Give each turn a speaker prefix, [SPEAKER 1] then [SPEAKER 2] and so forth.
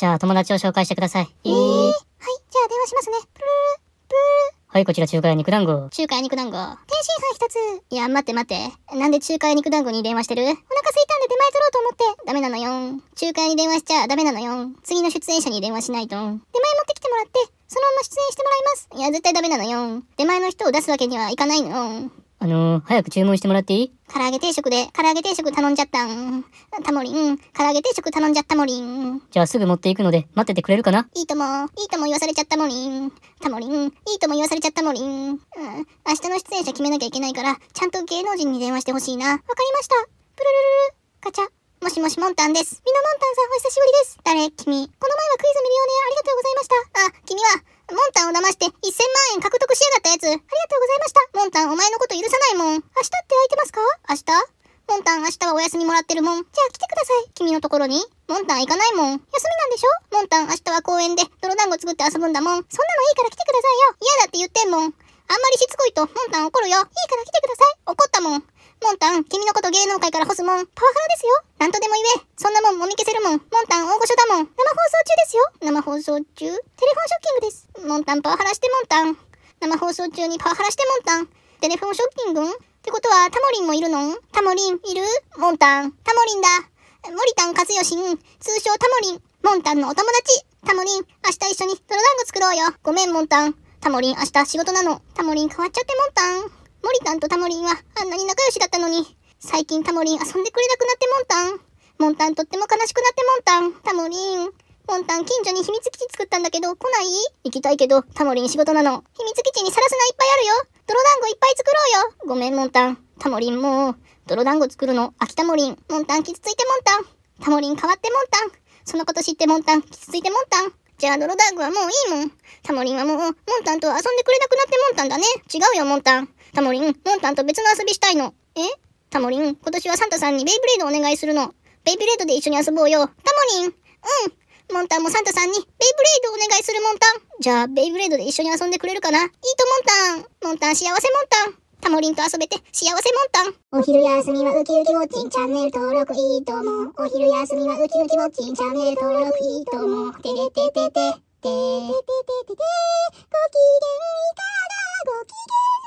[SPEAKER 1] じゃあ友達を紹介してください。えー、はい、じゃ
[SPEAKER 2] あ電話しますね。プルプ
[SPEAKER 1] ルはい、こちら中華屋肉団子。
[SPEAKER 2] 中華屋肉団子。天津飯一つ。いや、待って待って。なんで中華屋肉団子に電話してるお腹すいたんで出前取ろうと思って。ダメなのよ中華屋に電話しちゃダメなのよ次の出演者に電話しないと。出前持ってきてもらって、そのまま出演してもらいます。いや、絶対ダメなのよ出前の人を出すわけにはいかないの
[SPEAKER 1] あのー、早く注文してもらっていい
[SPEAKER 2] 唐揚げ定食で、唐揚げ定食頼んじゃったん。タモリン、唐揚げ定食頼んじゃったモリン。
[SPEAKER 1] じゃあすぐ持っていくので、待っててくれるかな
[SPEAKER 2] いいとも、いいとも言わされちゃったモリン。タモリン、いいとも言わされちゃったモリン。うん、明日の出演者決めなきゃいけないから、ちゃんと芸能人に電話してほしいな。わかりました。プルルルル、ガチャ。もしもし、モンタンです。みなモンタンさん、お久しぶりです。誰君。この前はクイズ見るよね。ありがとうございました。あ、君は、モンタンを騙して1000万円獲得しやがったやつ、ありがとうございました。タンお前のこと許さないもん。明日って空いてますか明日モンタン明日はお休みもらってるもん。じゃあ来てください。君のところに。モンタン行かないもん。休みなんでしょモンタン明日は公園で泥団子作って遊ぶんだもん。そんなのいいから来てくださいよ。嫌だって言ってんもん。あんまりしつこいとモンタン怒るよ。いいから来てください。怒ったもん。モンタン、君のこと芸能界から干すもん。パワハラですよ。なんとでも言え。そんなもんもみ消せるもん。モンタン大御所だもん。生放送中ですよ。生放送中テレフォンショッキングです。モンタンパワハラしてモンタン。生放送中にパワハラしてもんたん。テレフォンショッキングんってことは、タモリンもいるのタモリン、いるもんたん。タモリンだ。森田和義ん。通称タモリン。もんたんのお友達。タモリン、明日一緒に泥団子作ろうよ。ごめん、もんたん。タモリン、明日仕事なの。タモリン変わっちゃってもんたん。森田とタモリンはあんなに仲良しだったのに、最近タモリン遊んでくれなくなってもんたん。モンタンとっても悲しくなってモンタン。タモリン。ポンタン近所に秘密基地作ったんだけど、来ない行きたいけど、タモリン仕事なの。秘密基地にサラスナいっぱいあるよ。泥団子いっぱい作ろうよ。ごめん、モンタン。タモリンもう、泥団子作るの、秋きたモリン。モンタン傷ついてモンタン。タモリン変わってモンタン。そのこと知ってモンタン、傷ついてモンタン。じゃあ泥団子はもういいもん。タモリンはもう、モンタンと遊んでくれなくなってモンタンだね。違うよ、モンタン。タモリン、モンタンと別の遊びしたいの。えタモリン、今年はサンタさんにベイブレードお願いするの。ベイブレードで一緒に遊ぼうよ。タモリンうんモンタンもサンタさんにベイブレードお願いするモンタン。じゃあ、ベイブレードで一緒に遊んでくれるかないいとモンタン。モンタン幸せモンタン。タモリンと遊べて幸せモンタン。お昼休みはウキウキウォッチンチャンネル登録いいと思う。お昼休みはウキウキウォッチンチャンネル登録いいと思う。てれてててて。てててててて。ご機嫌いかがご機嫌